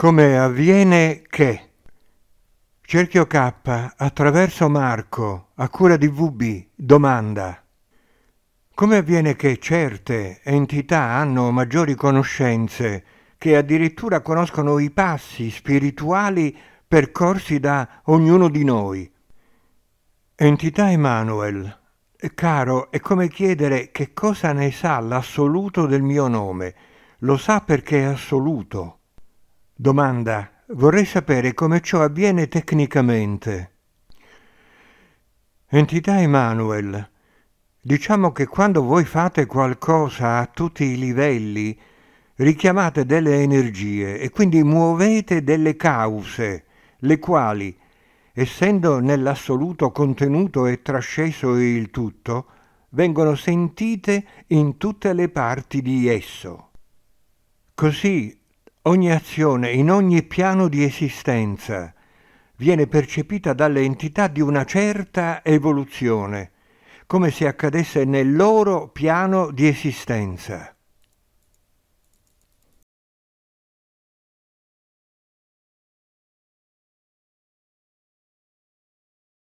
come avviene che Cerchio K attraverso Marco a cura di VB domanda come avviene che certe entità hanno maggiori conoscenze che addirittura conoscono i passi spirituali percorsi da ognuno di noi. Entità Emanuel, caro, è come chiedere che cosa ne sa l'assoluto del mio nome. Lo sa perché è assoluto. Domanda. Vorrei sapere come ciò avviene tecnicamente. Entità Emanuel, diciamo che quando voi fate qualcosa a tutti i livelli, richiamate delle energie e quindi muovete delle cause, le quali, essendo nell'assoluto contenuto e trasceso il tutto, vengono sentite in tutte le parti di esso. Così Ogni azione in ogni piano di esistenza viene percepita dalle entità di una certa evoluzione, come se accadesse nel loro piano di esistenza.